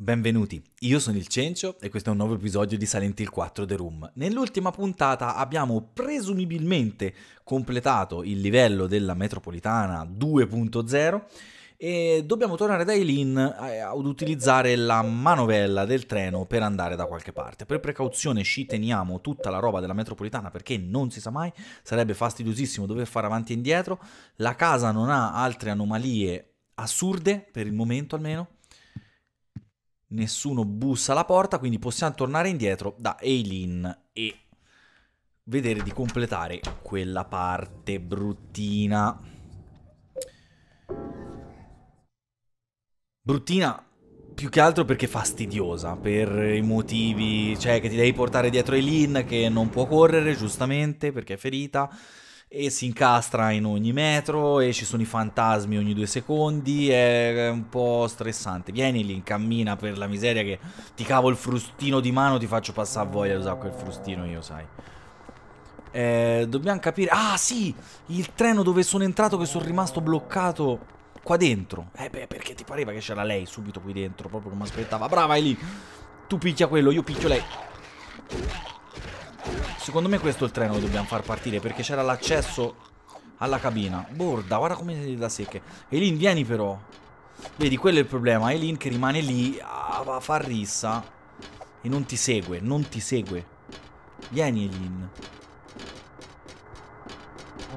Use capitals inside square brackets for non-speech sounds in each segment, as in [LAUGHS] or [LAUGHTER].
Benvenuti, io sono il Cencio e questo è un nuovo episodio di Silent Hill 4 The Room. Nell'ultima puntata abbiamo presumibilmente completato il livello della metropolitana 2.0 e dobbiamo tornare da Eileen eh, ad utilizzare la manovella del treno per andare da qualche parte. Per precauzione ci teniamo tutta la roba della metropolitana perché non si sa mai, sarebbe fastidiosissimo dover fare avanti e indietro. La casa non ha altre anomalie assurde, per il momento almeno Nessuno bussa alla porta, quindi possiamo tornare indietro da Eileen e vedere di completare quella parte bruttina. Bruttina più che altro perché fastidiosa, per i motivi, cioè che ti devi portare dietro Eileen che non può correre giustamente perché è ferita e si incastra in ogni metro e ci sono i fantasmi ogni due secondi, è un po' stressante. Vieni lì, incammina per la miseria che ti cavo il frustino di mano, ti faccio passare a voglia di usare quel frustino io, sai. Eh, dobbiamo capire... Ah sì, il treno dove sono entrato che sono rimasto bloccato qua dentro. Eh beh, perché ti pareva che c'era lei subito qui dentro, proprio non mi aspettava. Brava, è lì. Tu picchia quello, io picchio lei. Secondo me questo è il treno che dobbiamo far partire Perché c'era l'accesso alla cabina Borda, guarda come si da secche Elin, vieni però Vedi, quello è il problema Elin che rimane lì a far rissa E non ti segue, non ti segue Vieni Elin È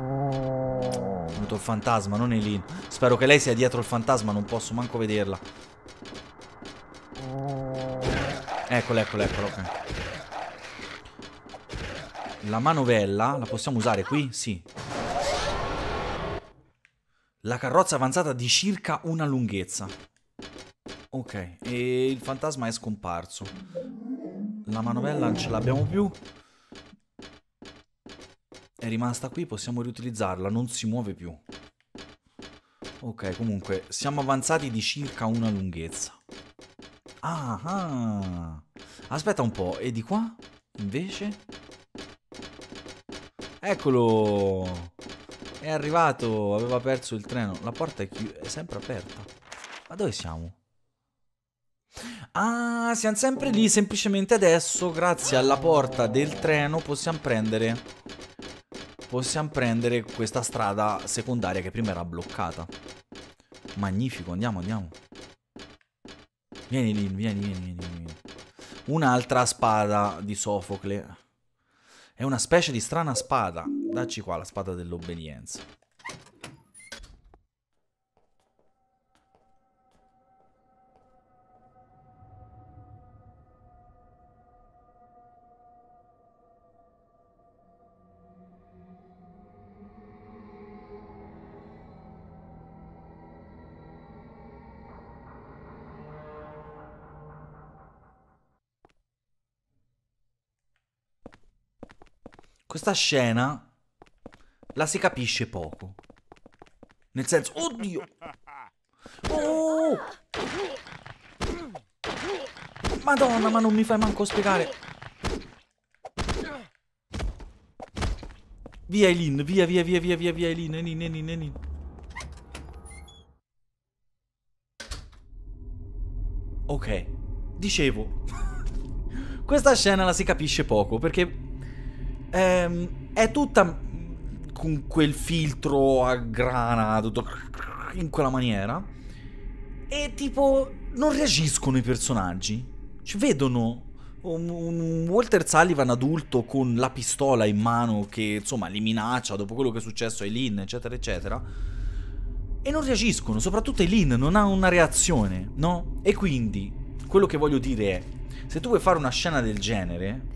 venuto il fantasma, non Elin Spero che lei sia dietro il fantasma Non posso manco vederla Eccola, eccola, eccola, ok la manovella la possiamo usare qui? Sì. La carrozza avanzata di circa una lunghezza. Ok, e il fantasma è scomparso. La manovella non ce l'abbiamo più. È rimasta qui, possiamo riutilizzarla, non si muove più. Ok, comunque, siamo avanzati di circa una lunghezza. Ah, ah. Aspetta un po', e di qua? Invece? Eccolo! È arrivato, aveva perso il treno. La porta è, è sempre aperta. Ma dove siamo? Ah, siamo sempre lì, semplicemente adesso, grazie alla porta del treno, possiamo prendere... Possiamo prendere questa strada secondaria che prima era bloccata. Magnifico, andiamo, andiamo. Vieni, lì, vieni, vieni, vieni. vieni. Un'altra spada di Sofocle. È una specie di strana spada. Dacci qua la spada dell'obbedienza. Questa scena la si capisce poco. Nel senso, oddio! Oh! Madonna, ma non mi fai manco spiegare. Via Eileen, via, via, via, via, via, via Eileen, Eileen, Eileen, Eileen. Ok, dicevo. [LAUGHS] Questa scena la si capisce poco, perché ehm, è tutta con quel filtro a grana, tutto in quella maniera. E tipo, non reagiscono i personaggi. Ci vedono un, un Walter Sullivan adulto con la pistola in mano che insomma li minaccia dopo quello che è successo a Eileen, eccetera, eccetera. E non reagiscono, soprattutto Eileen non ha una reazione, no? E quindi quello che voglio dire è: se tu vuoi fare una scena del genere,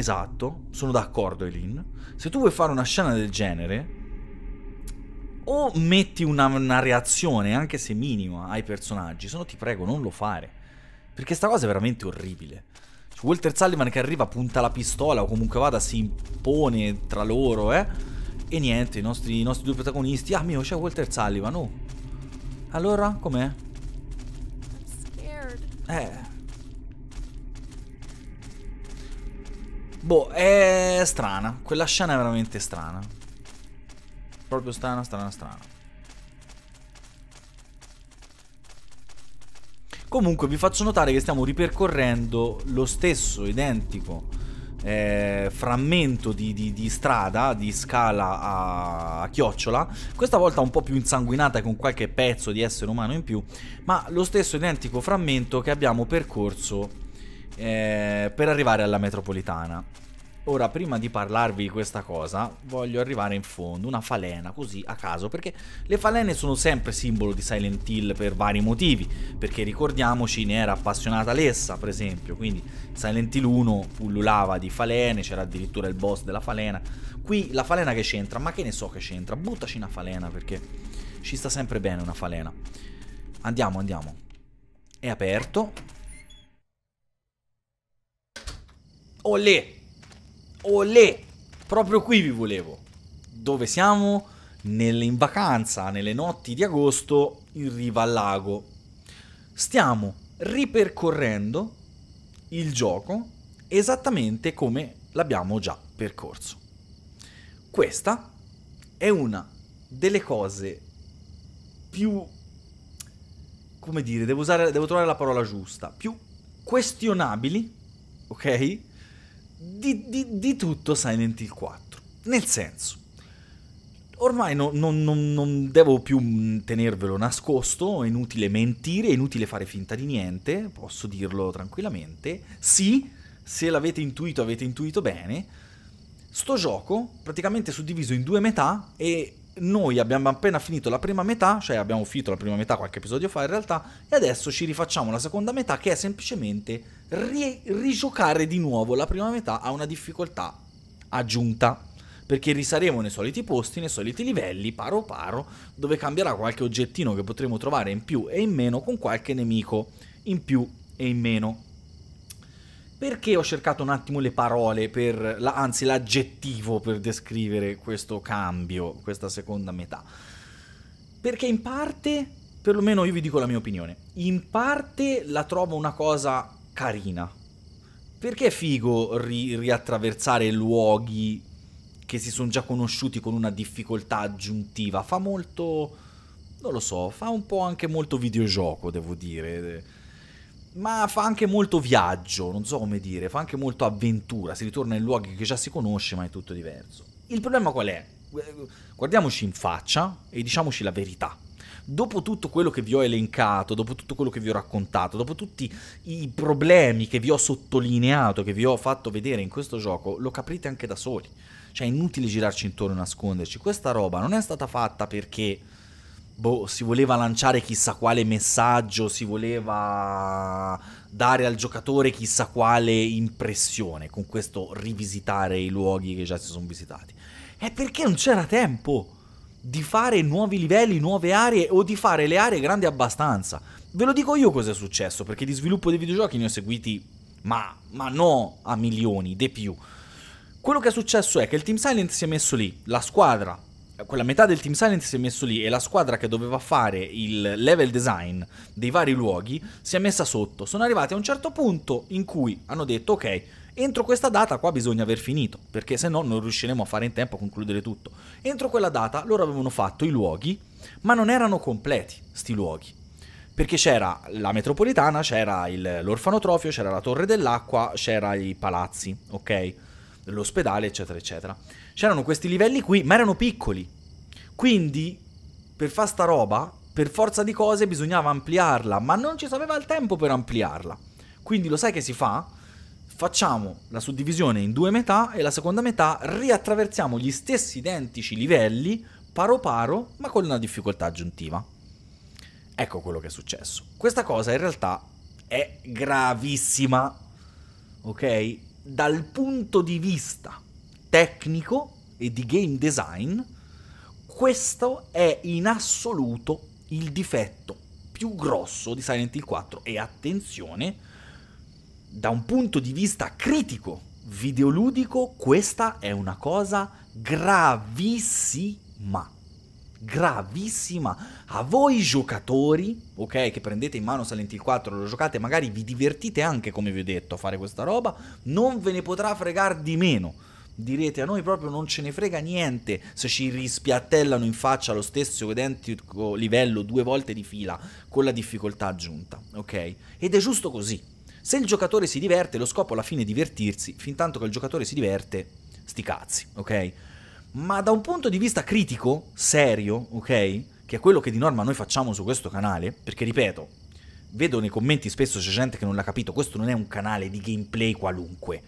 Esatto, sono d'accordo Eileen. Se tu vuoi fare una scena del genere, o metti una, una reazione, anche se minima, ai personaggi, se no ti prego non lo fare. Perché sta cosa è veramente orribile. Cioè, Walter Sullivan che arriva, punta la pistola o comunque vada, si impone tra loro, eh. E niente, i nostri, i nostri due protagonisti. Ah mio, c'è Walter Sullivan, oh. Allora, com'è? Eh. Boh, è strana. Quella scena è veramente strana. Proprio strana, strana, strana. Comunque vi faccio notare che stiamo ripercorrendo lo stesso identico eh, frammento di, di, di, strada, di scala a, a, chiocciola, questa volta un po' più insanguinata con qualche pezzo di essere umano in più, ma lo stesso identico frammento che abbiamo percorso eh, per arrivare alla metropolitana. Ora, prima di parlarvi di questa cosa, voglio arrivare in fondo, una falena, così a caso, perché le falene sono sempre simbolo di Silent Hill per vari motivi, perché ricordiamoci ne era appassionata Alessa, per esempio, quindi Silent Hill 1 pullulava di falene, c'era addirittura il boss della falena. Qui la falena che c'entra, ma che ne so che c'entra, buttaci una falena perché ci sta sempre bene una falena. Andiamo, andiamo. È aperto, Olè! Olè! Proprio qui vi volevo. Dove siamo? Nelle, in vacanza, nelle notti di agosto, in riva al lago. Stiamo ripercorrendo il gioco esattamente come l'abbiamo già percorso. Questa è una delle cose più come dire, devo, usare, devo trovare la parola giusta, più questionabili, ok? di, di, di tutto Silent Hill 4. Nel senso, ormai non, non, non, non, devo più tenervelo nascosto, è inutile mentire, è inutile fare finta di niente, posso dirlo tranquillamente. Sì, se l'avete intuito, avete intuito bene. Sto gioco praticamente suddiviso in due metà e noi abbiamo appena finito la prima metà, cioè abbiamo finito la prima metà qualche episodio fa in realtà, e adesso ci rifacciamo la seconda metà che è semplicemente ri- rigiocare di nuovo la prima metà a una difficoltà aggiunta. Perché risaremo nei soliti posti, nei soliti livelli, paro paro, dove cambierà qualche oggettino che potremo trovare in più e in meno con qualche nemico in più e in meno. Perché ho cercato un attimo le parole, per, la, anzi l'aggettivo per descrivere questo cambio, questa seconda metà? Perché in parte, perlomeno io vi dico la mia opinione, in parte la trovo una cosa carina. Perché è figo ri- riattraversare luoghi che si sono già conosciuti con una difficoltà aggiuntiva? Fa molto... non lo so, fa un po' anche molto videogioco, devo dire ma fa anche molto viaggio, non so come dire, fa anche molto avventura, si ritorna in luoghi che già si conosce, ma è tutto diverso. Il problema qual è? Guardiamoci in faccia e diciamoci la verità. Dopo tutto quello che vi ho elencato, dopo tutto quello che vi ho raccontato, dopo tutti i problemi che vi ho sottolineato, che vi ho fatto vedere in questo gioco, lo capite anche da soli. Cioè è inutile girarci intorno e nasconderci. Questa roba non è stata fatta perché boh, si voleva lanciare chissà quale messaggio, si voleva dare al giocatore chissà quale impressione con questo rivisitare i luoghi che già si sono visitati. È perché non c'era tempo di fare nuovi livelli, nuove aree o di fare le aree grandi abbastanza. Ve lo dico io cosa è successo, perché di sviluppo dei videogiochi ne ho seguiti, ma, ma no a milioni, di più. Quello che è successo è che il Team Silent si è messo lì, la squadra quella metà del Team Silent si è messo lì e la squadra che doveva fare il level design dei vari luoghi si è messa sotto. Sono arrivati a un certo punto in cui hanno detto ok, entro questa data qua bisogna aver finito, perché se no non riusciremo a fare in tempo a concludere tutto. Entro quella data loro avevano fatto i luoghi, ma non erano completi sti luoghi. Perché c'era la metropolitana, c'era l'orfanotrofio, c'era la torre dell'acqua, c'era i palazzi, ok? L'ospedale, eccetera, eccetera. C'erano questi livelli qui, ma erano piccoli. Quindi, per fare sta roba, per forza di cose bisognava ampliarla, ma non ci sapeva il tempo per ampliarla. Quindi lo sai che si fa? Facciamo la suddivisione in due metà e la seconda metà riattraversiamo gli stessi identici livelli paro paro, ma con una difficoltà aggiuntiva. Ecco quello che è successo. Questa cosa in realtà è gravissima, ok? Dal punto di vista tecnico e di game design, questo è in assoluto il difetto più grosso di Silent Hill 4 e attenzione, da un punto di vista critico videoludico, questa è una cosa gravissima. Gravissima. A voi giocatori, ok, che prendete in mano Silent Hill 4, lo giocate, magari vi divertite anche, come vi ho detto, a fare questa roba, non ve ne potrà fregare di meno direte a noi proprio non ce ne frega niente se ci rispiattellano in faccia lo stesso identico livello due volte di fila con la difficoltà aggiunta, ok? Ed è giusto così. Se il giocatore si diverte, lo scopo alla fine è divertirsi, fin tanto che il giocatore si diverte, sti cazzi, ok? Ma da un punto di vista critico, serio, ok? Che è quello che di norma noi facciamo su questo canale, perché ripeto, vedo nei commenti spesso c'è gente che non l'ha capito, questo non è un canale di gameplay qualunque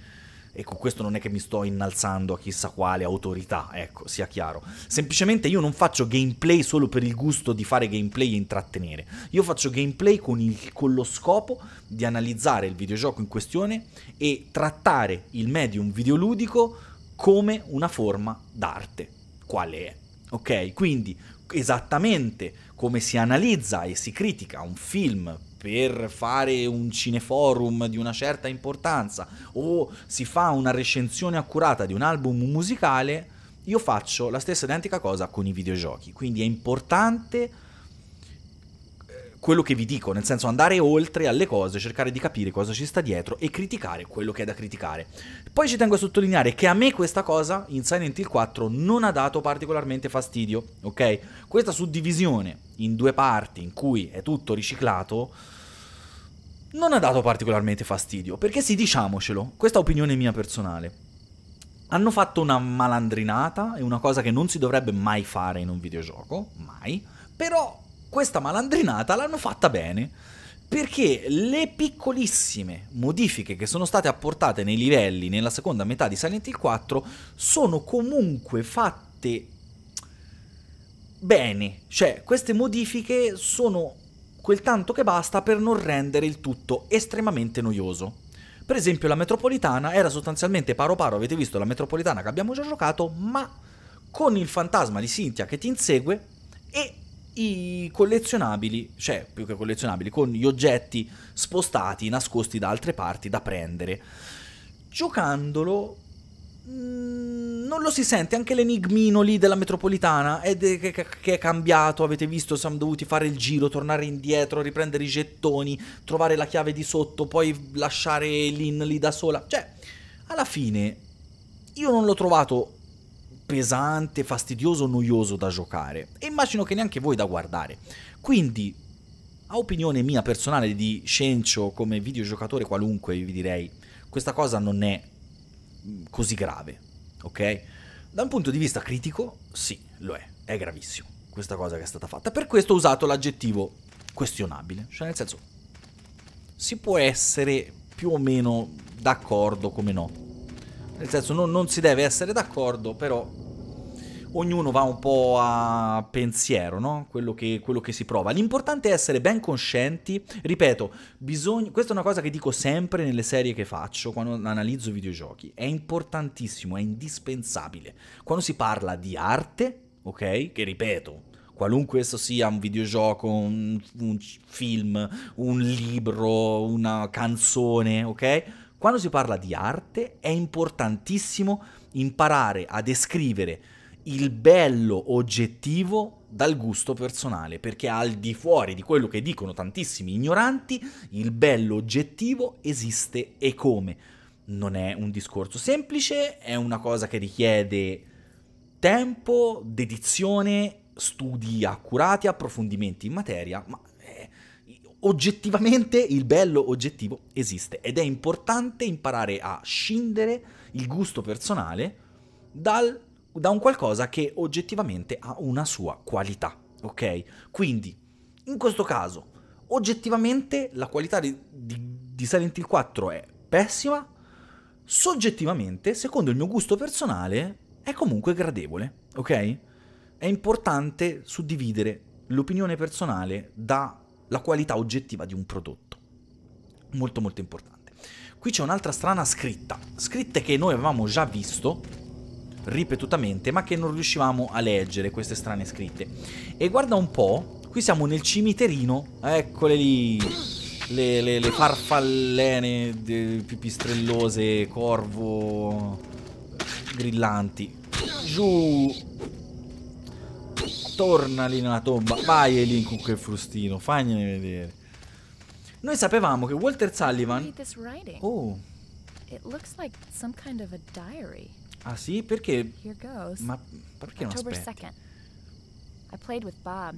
e con questo non è che mi sto innalzando a chissà quale autorità, ecco, sia chiaro. Semplicemente io non faccio gameplay solo per il gusto di fare gameplay e intrattenere. Io faccio gameplay con, il, con lo scopo di analizzare il videogioco in questione e trattare il medium videoludico come una forma d'arte, quale è. Ok? Quindi esattamente come si analizza e si critica un film per fare un cineforum di una certa importanza o si fa una recensione accurata di un album musicale, io faccio la stessa identica cosa con i videogiochi. Quindi è importante quello che vi dico, nel senso andare oltre alle cose, cercare di capire cosa ci sta dietro e criticare quello che è da criticare. Poi ci tengo a sottolineare che a me questa cosa in Silent Hill 4 non ha dato particolarmente fastidio, ok? Questa suddivisione in due parti in cui è tutto riciclato non ha dato particolarmente fastidio, perché sì, diciamocelo, questa opinione mia personale. Hanno fatto una malandrinata, e una cosa che non si dovrebbe mai fare in un videogioco, mai, però questa malandrinata l'hanno fatta bene perché le piccolissime modifiche che sono state apportate nei livelli nella seconda metà di Silent Hill 4 sono comunque fatte bene, cioè queste modifiche sono quel tanto che basta per non rendere il tutto estremamente noioso. Per esempio la metropolitana era sostanzialmente paro paro, avete visto la metropolitana che abbiamo già giocato, ma con il fantasma di Cynthia che ti insegue e i collezionabili, cioè più che collezionabili, con gli oggetti spostati, nascosti da altre parti da prendere. Giocandolo mm, non lo si sente, anche l'enigmino lì della metropolitana è de- che è cambiato, avete visto, siamo dovuti fare il giro, tornare indietro, riprendere i gettoni, trovare la chiave di sotto, poi lasciare Lin lì da sola. Cioè, alla fine io non l'ho trovato pesante, fastidioso, noioso da giocare e immagino che neanche voi da guardare. Quindi, a opinione mia personale di Scencio come videogiocatore qualunque, vi direi, questa cosa non è mm, così grave, ok? Da un punto di vista critico, sì, lo è, è gravissimo questa cosa che è stata fatta. Per questo ho usato l'aggettivo questionabile, cioè nel senso si può essere più o meno d'accordo come no. Nel senso non, non si deve essere d'accordo, però ognuno va un po' a pensiero, no? quello, che, quello che, si prova. L'importante è essere ben coscienti, ripeto, bisogna, questa è una cosa che dico sempre nelle serie che faccio quando analizzo videogiochi, è importantissimo, è indispensabile. Quando si parla di arte, ok? Che ripeto, qualunque esso sia un videogioco, un, un film, un libro, una canzone, ok? Quando si parla di arte è importantissimo imparare a descrivere il bello oggettivo dal gusto personale, perché al di fuori di quello che dicono tantissimi ignoranti, il bello oggettivo esiste e come. Non è un discorso semplice, è una cosa che richiede tempo, dedizione, studi accurati, approfondimenti in materia, ma oggettivamente il bello oggettivo esiste ed è importante imparare a scindere il gusto personale dal, da un qualcosa che oggettivamente ha una sua qualità, ok? Quindi, in questo caso, oggettivamente la qualità di, di, di Silent Hill 4 è pessima, soggettivamente, secondo il mio gusto personale, è comunque gradevole, ok? È importante suddividere l'opinione personale da la qualità oggettiva di un prodotto. Molto molto importante. Qui c'è un'altra strana scritta, scritte che noi avevamo già visto ripetutamente, ma che non riuscivamo a leggere queste strane scritte. E guarda un po', qui siamo nel cimiterino, eccole lì, le, le, le farfallene pipistrellose, corvo, grillanti. Giù, torna lì nella tomba. Vai Elin con quel frustino, fagliene vedere. Noi sapevamo che Walter Sullivan... Oh. Ah sì? Perché? Ma perché non aspetti? I played with Bob.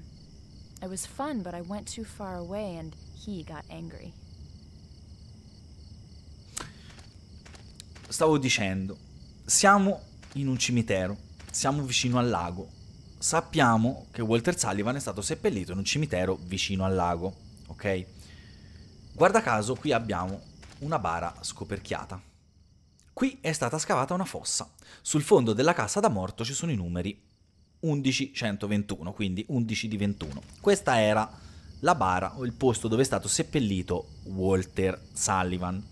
It was fun, but I went too far away and he got angry. Stavo dicendo, siamo in un cimitero, siamo vicino al lago sappiamo che Walter Sullivan è stato seppellito in un cimitero vicino al lago, ok? Guarda caso qui abbiamo una bara scoperchiata. Qui è stata scavata una fossa. Sul fondo della cassa da morto ci sono i numeri 1121, quindi 11 di 21. Questa era la bara o il posto dove è stato seppellito Walter Sullivan.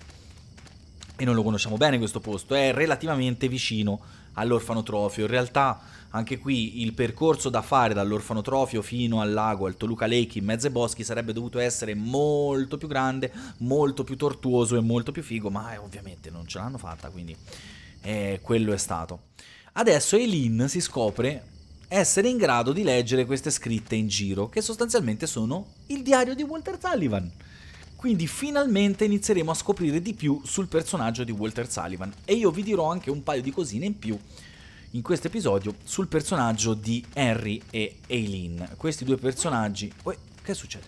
E noi lo conosciamo bene questo posto, è relativamente vicino all'orfanotrofio. In realtà anche qui il percorso da fare dall'orfanotrofio fino al lago, al Toluca Lake in mezzo ai boschi sarebbe dovuto essere molto più grande, molto più tortuoso e molto più figo, ma eh, ovviamente non ce l'hanno fatta, quindi eh, quello è stato. Adesso Eileen si scopre essere in grado di leggere queste scritte in giro, che sostanzialmente sono il diario di Walter Sullivan. Quindi finalmente inizieremo a scoprire di più sul personaggio di Walter Sullivan e io vi dirò anche un paio di cosine in più in questo episodio sul personaggio di Henry e Eileen. Questi due personaggi... Uè, che succede?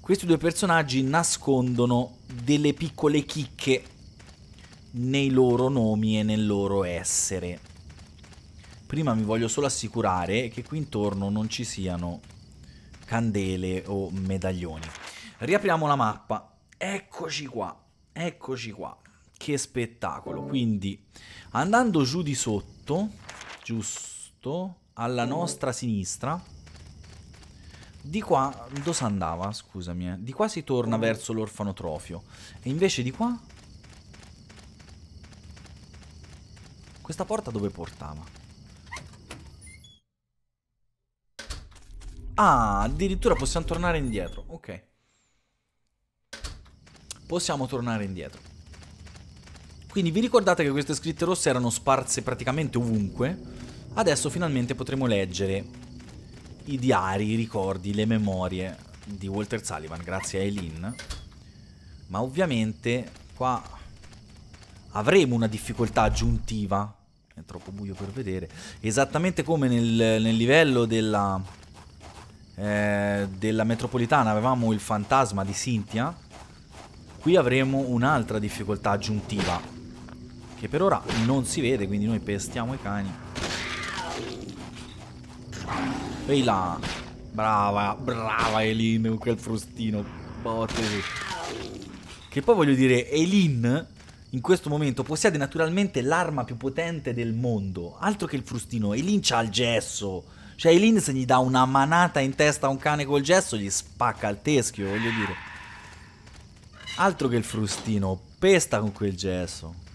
Questi due personaggi nascondono delle piccole chicche nei loro nomi e nel loro essere. Prima mi voglio solo assicurare che qui intorno non ci siano candele o medaglioni. Riapriamo la mappa. Eccoci qua. Eccoci qua. Che spettacolo. Quindi andando giù di sotto, giusto, alla nostra sinistra, di qua, dove andava? Scusami, eh. Di qua si torna verso l'orfanotrofio. E invece di qua? Questa porta dove portava? Ah, addirittura possiamo tornare indietro. Ok. Possiamo tornare indietro. Quindi vi ricordate che queste scritte rosse erano sparse praticamente ovunque? Adesso finalmente potremo leggere i diari, i ricordi, le memorie di Walter Sullivan grazie a Eileen. Ma ovviamente qua avremo una difficoltà aggiuntiva. È troppo buio per vedere. Esattamente come nel, nel livello della, eh, della metropolitana avevamo il fantasma di Cynthia. Qui avremo un'altra difficoltà aggiuntiva che per ora non si vede, quindi noi pestiamo i cani. Ehi là! Brava, brava Elin con quel frustino. Bottesi. Che poi voglio dire, Elin in questo momento possiede naturalmente l'arma più potente del mondo. Altro che il frustino, Elin c'ha il gesso. Cioè Elin se gli dà una manata in testa a un cane col gesso gli spacca il teschio, voglio dire. Altro che il frustino, pesta con quel gesso.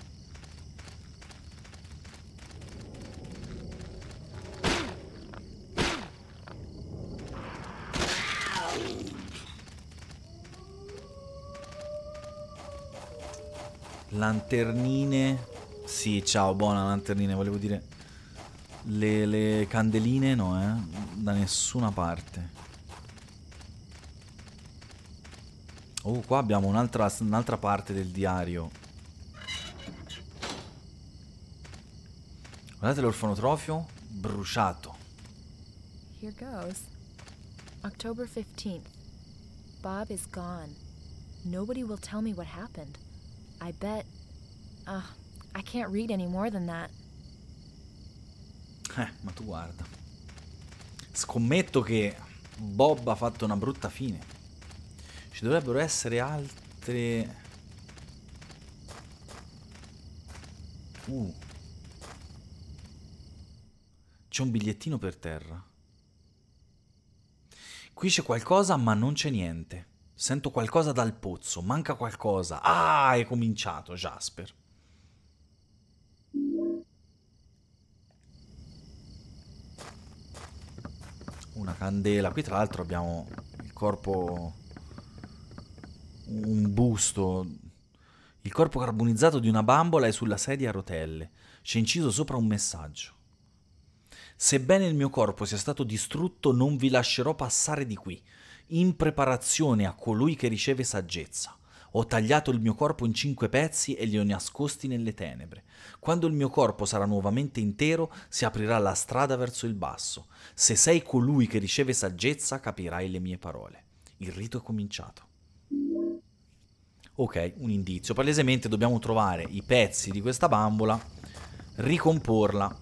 Lanternine. Sì, ciao, buona lanternina, volevo dire. Le, le candeline no, eh. Da nessuna parte. Oh, qua abbiamo un'altra un parte del diario. Guardate l'orfanotrofio bruciato. Here goes. October 15th. Bob is gone. Nobody will tell me what happened. I bet. Ah, I can't read any more than that. Eh, ma tu guarda. Scommetto che Bob ha fatto una brutta fine. Ci dovrebbero essere altre... Uh. C'è un bigliettino per terra. Qui c'è qualcosa ma non c'è niente. Sento qualcosa dal pozzo, manca qualcosa. Ah, è cominciato Jasper. Una candela. Qui tra l'altro abbiamo il corpo... Un busto. Il corpo carbonizzato di una bambola è sulla sedia a rotelle. C'è inciso sopra un messaggio. Sebbene il mio corpo sia stato distrutto, non vi lascerò passare di qui in preparazione a colui che riceve saggezza. Ho tagliato il mio corpo in cinque pezzi e li ho nascosti nelle tenebre. Quando il mio corpo sarà nuovamente intero, si aprirà la strada verso il basso. Se sei colui che riceve saggezza, capirai le mie parole. Il rito è cominciato. Ok, un indizio. Palesemente dobbiamo trovare i pezzi di questa bambola, ricomporla,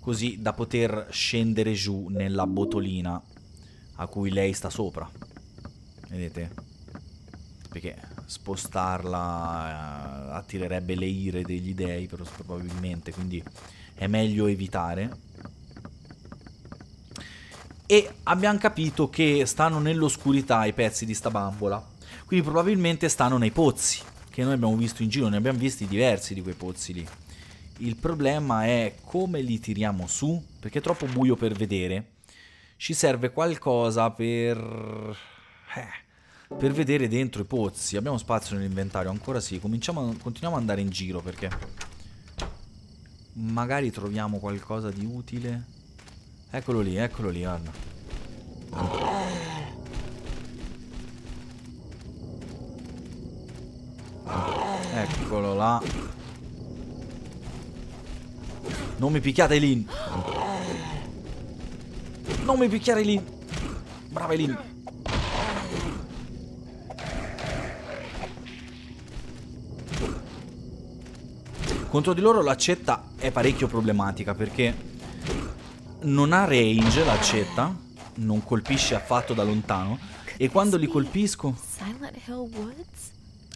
così da poter scendere giù nella botolina a cui lei sta sopra. Vedete? Perché spostarla eh, attirerebbe le ire degli dei, però probabilmente, quindi è meglio evitare. E abbiamo capito che stanno nell'oscurità i pezzi di sta bambola, quindi probabilmente stanno nei pozzi, che noi abbiamo visto in giro, ne abbiamo visti diversi di quei pozzi lì. Il problema è come li tiriamo su, perché è troppo buio per vedere ci serve qualcosa per... Eh, per vedere dentro i pozzi. Abbiamo spazio nell'inventario, ancora sì. Cominciamo a... continuiamo ad andare in giro perché... Magari troviamo qualcosa di utile. Eccolo lì, eccolo lì, guarda. Eccolo là. Non mi picchiate Lin. Non mi picchiare lì. Brava lì. Contro di loro l'accetta è parecchio problematica perché non ha range l'accetta, non colpisce affatto da lontano e quando li colpisco...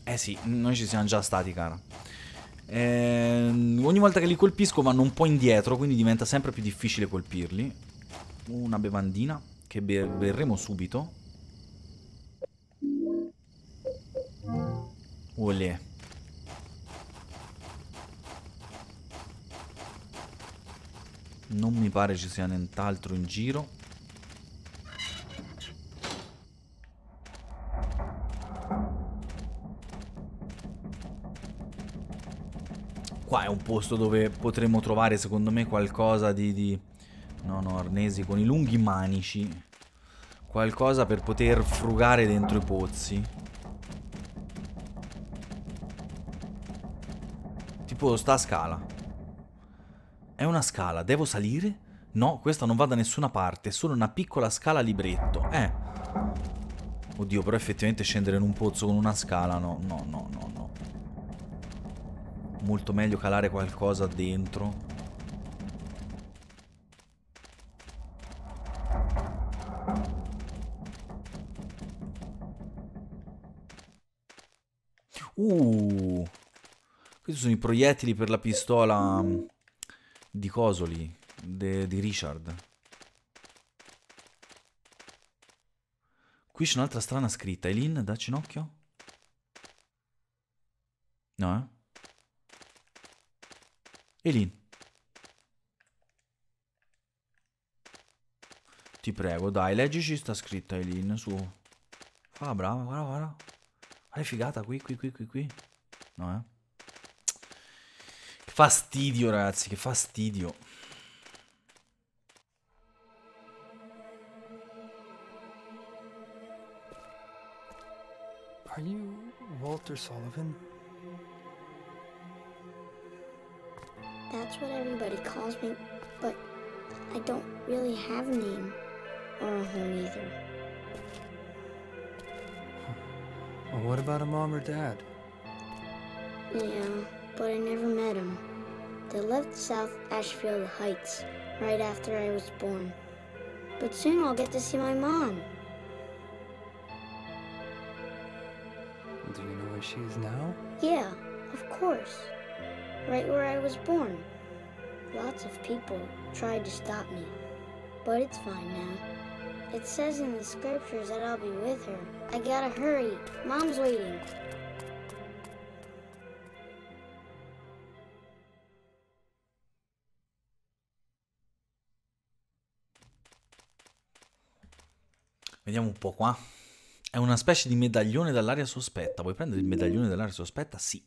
Eh sì, noi ci siamo già stati, cara. Eh, ogni volta che li colpisco vanno un po' indietro, quindi diventa sempre più difficile colpirli una bevandina che berremo subito. Olè. Non mi pare ci sia nient'altro in giro. Qua è un posto dove potremmo trovare secondo me qualcosa di... di No, no, arnesi con i lunghi manici. Qualcosa per poter frugare dentro i pozzi. Tipo sta scala. È una scala, devo salire? No, questa non va da nessuna parte, è solo una piccola scala libretto. Eh. Oddio, però effettivamente scendere in un pozzo con una scala, no, no, no, no, no. Molto meglio calare qualcosa dentro. Questi sono i proiettili per la pistola mm, di Cosoli, di Richard. Qui c'è un'altra strana scritta. Eileen, da ginocchio? No, eh? Eileen. Ti prego, dai, leggici sta scritta Eileen, su. Fa ah, brava, guarda, guarda. Guarda, è figata, qui, qui, qui, qui, qui. No, eh? Fastidio, ragazzi, che fastidio. Are you Walter Sullivan? That's what everybody calls me, but I don't really have a name or a home either. Well, what about a mom or dad? Yeah but I never met him. They left South Ashfield Heights right after I was born. But soon I'll get to see my mom. Do you know where she is now? Yeah, of course. Right where I was born. Lots of people tried to stop me, but it's fine now. It says in the scriptures that I'll be with her. I gotta hurry. Mom's waiting. Vediamo un po' qua. È una specie di medaglione dall'aria sospetta. Vuoi prendere il medaglione dall'aria sospetta? Sì.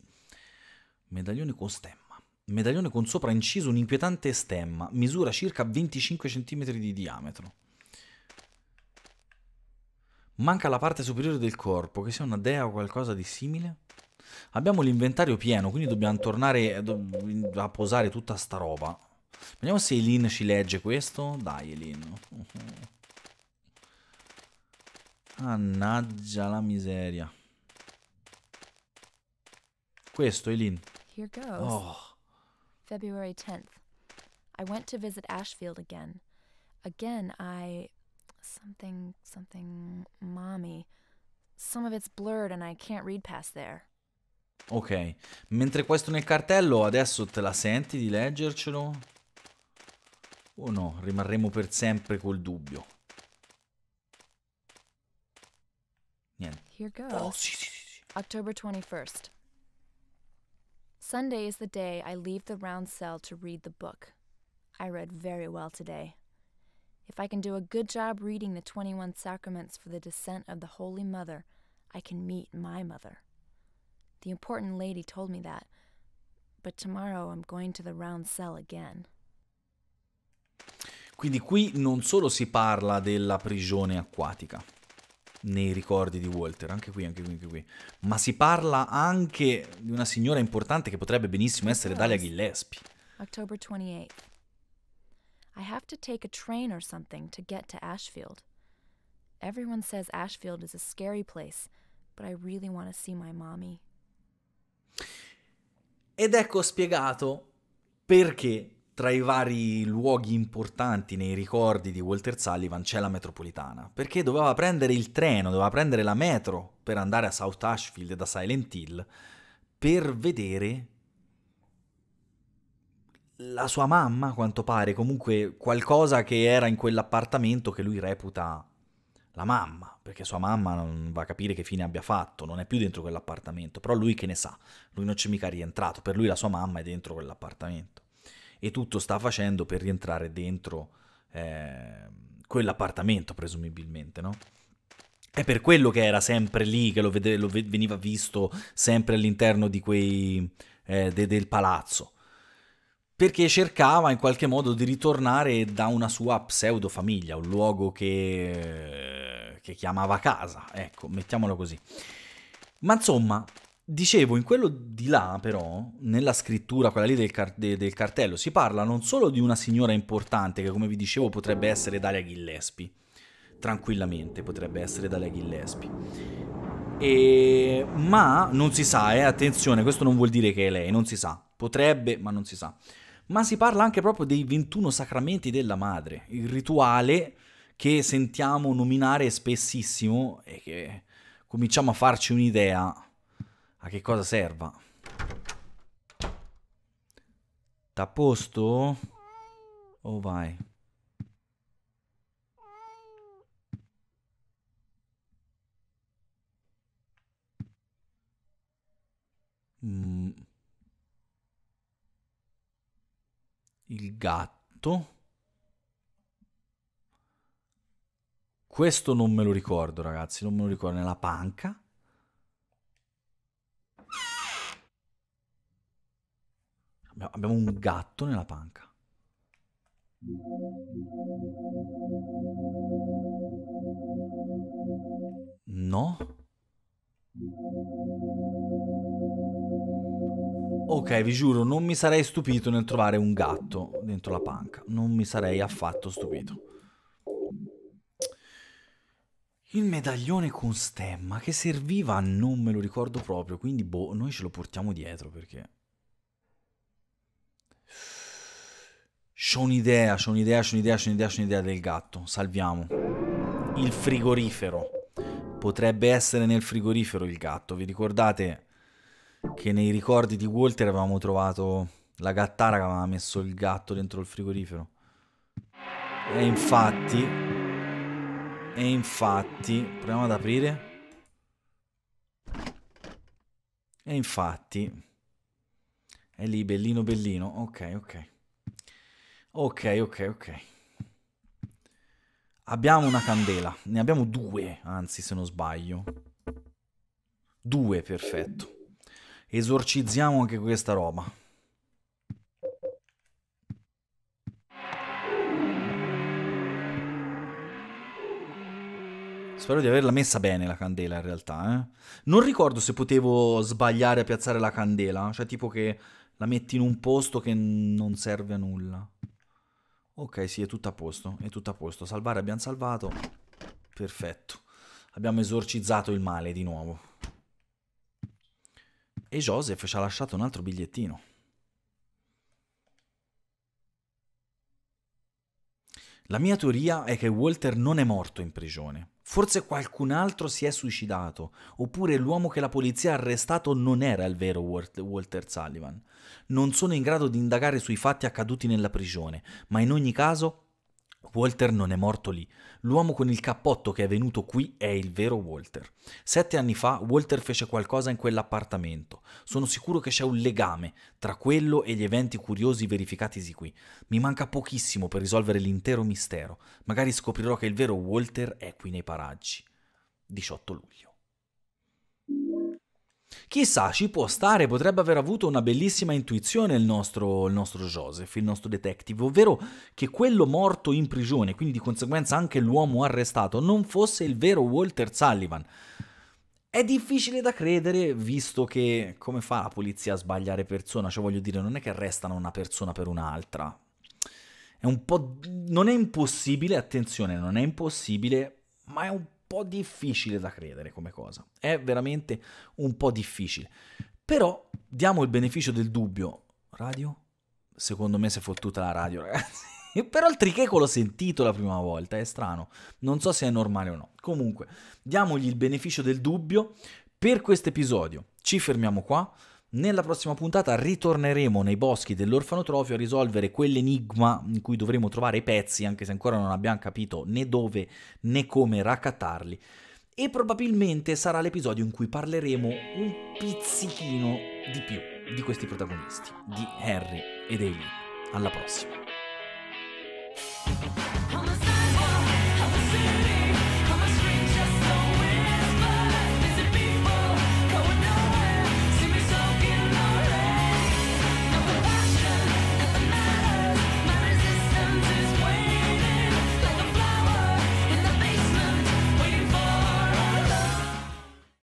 Medaglione con stemma. Medaglione con sopra inciso un inquietante stemma. Misura circa 25 cm di diametro. Manca la parte superiore del corpo, che sia una dea o qualcosa di simile. Abbiamo l'inventario pieno, quindi dobbiamo tornare eh, a posare tutta sta roba. Vediamo se Elin ci legge questo. Dai, Elin. Uh -huh. Mannaggia la miseria. Questo, Eileen. Here goes. Oh. February 10th. I went to visit Ashfield again. Again, I. something, something. mommy. Some of it's blurred and I can't read past there. Ok, mentre questo nel cartello, adesso te la senti di leggercelo? O no, rimarremo per sempre col dubbio. Here goes. Oh, October 21st. Sunday is the day I leave the round cell to read the book. I read very well today. If I can do a good job reading the 21 sacraments for the descent of the Holy Mother, I can meet my mother. The important lady told me that, but tomorrow I'm going to the round cell again. Quindi qui non solo si parla della prigione acquatica, nei ricordi di Walter, anche qui, anche qui, anche qui. Ma si parla anche di una signora importante che potrebbe benissimo essere Dalia Gillespie. October 28 I have to take a train or something to get to Ashfield. Everyone says Ashfield is a scary place, but I really want to see my mommy. Ed ecco spiegato perché tra i vari luoghi importanti nei ricordi di Walter Sullivan c'è la metropolitana, perché doveva prendere il treno, doveva prendere la metro per andare a South Ashfield da Silent Hill per vedere la sua mamma, quanto pare, comunque qualcosa che era in quell'appartamento che lui reputa la mamma, perché sua mamma non va a capire che fine abbia fatto, non è più dentro quell'appartamento, però lui che ne sa, lui non c'è mica rientrato, per lui la sua mamma è dentro quell'appartamento e tutto sta facendo per rientrare dentro eh, quell'appartamento, presumibilmente, no? È per quello che era sempre lì, che lo, vede, lo veniva visto sempre all'interno di quei, eh, de, del palazzo. Perché cercava in qualche modo di ritornare da una sua pseudo famiglia, un luogo che, che chiamava casa, ecco, mettiamolo così. Ma insomma, Dicevo, in quello di là però, nella scrittura, quella lì del, car- de- del, cartello, si parla non solo di una signora importante che come vi dicevo potrebbe essere Dalia Gillespie, tranquillamente potrebbe essere Dalia Gillespie, e... ma non si sa, eh, attenzione, questo non vuol dire che è lei, non si sa, potrebbe ma non si sa, ma si parla anche proprio dei 21 sacramenti della madre, il rituale che sentiamo nominare spessissimo e che cominciamo a farci un'idea a che cosa serva. T'a posto? Oh vai. Mm. Il gatto. Questo non me lo ricordo, ragazzi, non me lo ricordo. Nella panca. Abbiamo un gatto nella panca. No? Ok, vi giuro, non mi sarei stupito nel trovare un gatto dentro la panca. Non mi sarei affatto stupito. Il medaglione con stemma che serviva non me lo ricordo proprio, quindi boh, noi ce lo portiamo dietro perché... C'ho un'idea, c'ho un'idea, c'ho un'idea, c'ho un'idea, c'ho un'idea del gatto. Salviamo. Il frigorifero. Potrebbe essere nel frigorifero il gatto. Vi ricordate che nei ricordi di Walter avevamo trovato la gattara che aveva messo il gatto dentro il frigorifero? E infatti... E infatti... Proviamo ad aprire. E infatti... È lì, bellino, bellino. Ok, ok. Ok, ok, ok. Abbiamo una candela. Ne abbiamo due, anzi, se non sbaglio. Due, perfetto. Esorcizziamo anche questa roba. Spero di averla messa bene la candela in realtà, eh. Non ricordo se potevo sbagliare a piazzare la candela, cioè tipo che la metti in un posto che non serve a nulla. Ok, sì, è tutto a posto, è tutto a posto. Salvare abbiamo salvato. Perfetto. Abbiamo esorcizzato il male di nuovo. E Joseph ci ha lasciato un altro bigliettino. La mia teoria è che Walter non è morto in prigione. Forse qualcun altro si è suicidato, oppure l'uomo che la polizia ha arrestato non era il vero Walter Sullivan. Non sono in grado di indagare sui fatti accaduti nella prigione, ma in ogni caso Walter non è morto lì. L'uomo con il cappotto che è venuto qui è il vero Walter. Sette anni fa Walter fece qualcosa in quell'appartamento. Sono sicuro che c'è un legame tra quello e gli eventi curiosi verificatisi qui. Mi manca pochissimo per risolvere l'intero mistero. Magari scoprirò che il vero Walter è qui nei paraggi. 18 luglio. Chissà, ci può stare, potrebbe aver avuto una bellissima intuizione il nostro, il nostro Joseph, il nostro detective, ovvero che quello morto in prigione, quindi di conseguenza anche l'uomo arrestato, non fosse il vero Walter Sullivan. È difficile da credere, visto che come fa la polizia a sbagliare persona? Cioè, voglio dire, non è che arrestano una persona per un'altra. È un po'. Non è impossibile, attenzione, non è impossibile, ma è un po' difficile da credere come cosa, è veramente un po' difficile. Però diamo il beneficio del dubbio. Radio? Secondo me si è fottuta la radio, [LAUGHS] ragazzi. Però il tricheco l'ho sentito la prima volta, è strano. Non so se è normale o no. Comunque, diamogli il beneficio del dubbio per questo episodio. Ci fermiamo qua. Nella prossima puntata ritorneremo nei boschi dell'orfanotrofio a risolvere quell'enigma in cui dovremo trovare i pezzi, anche se ancora non abbiamo capito né dove né come raccattarli. E probabilmente sarà l'episodio in cui parleremo un pizzichino di più di questi protagonisti, di Harry ed Eileen. Alla prossima!